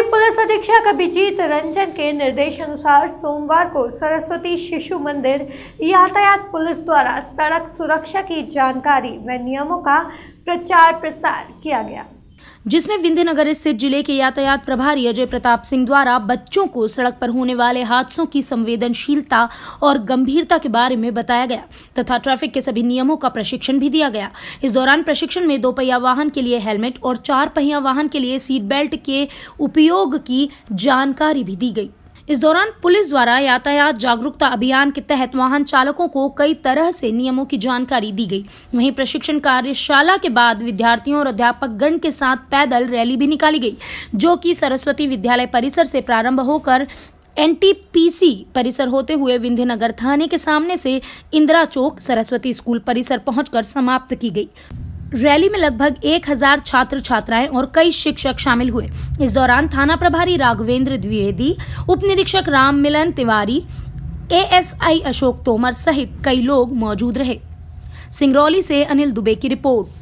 वहीं पुलिस अधीक्षक अभिजीत रंजन के निर्देशानुसार सोमवार को सरस्वती शिशु मंदिर यातायात पुलिस द्वारा सड़क सुरक्षा की जानकारी व नियमों का प्रचार प्रसार किया गया जिसमें विंध्यनगर स्थित जिले के यातायात प्रभारी अजय प्रताप सिंह द्वारा बच्चों को सड़क पर होने वाले हादसों की संवेदनशीलता और गंभीरता के बारे में बताया गया तथा ट्रैफिक के सभी नियमों का प्रशिक्षण भी दिया गया इस दौरान प्रशिक्षण में दो पहिया वाहन के लिए हेलमेट और चार पहिया वाहन के लिए सीट बेल्ट के उपयोग की जानकारी भी दी गई इस दौरान पुलिस द्वारा यातायात जागरूकता अभियान के तहत वाहन चालकों को कई तरह से नियमों की जानकारी दी गई वहीं प्रशिक्षण कार्यशाला के बाद विद्यार्थियों और अध्यापक गण के साथ पैदल रैली भी निकाली गई जो कि सरस्वती विद्यालय परिसर से प्रारंभ होकर एनटीपीसी परिसर होते हुए विंध्य नगर थाने के सामने से इंदिरा चौक सरस्वती स्कूल परिसर पहुंचकर समाप्त की गई रैली में लगभग 1000 छात्र छात्राएं और कई शिक्षक शामिल हुए इस दौरान थाना प्रभारी राघवेंद्र द्विवेदी उप निरीक्षक राम मिलन तिवारी ए अशोक तोमर सहित कई लोग मौजूद रहे सिंगरौली से अनिल दुबे की रिपोर्ट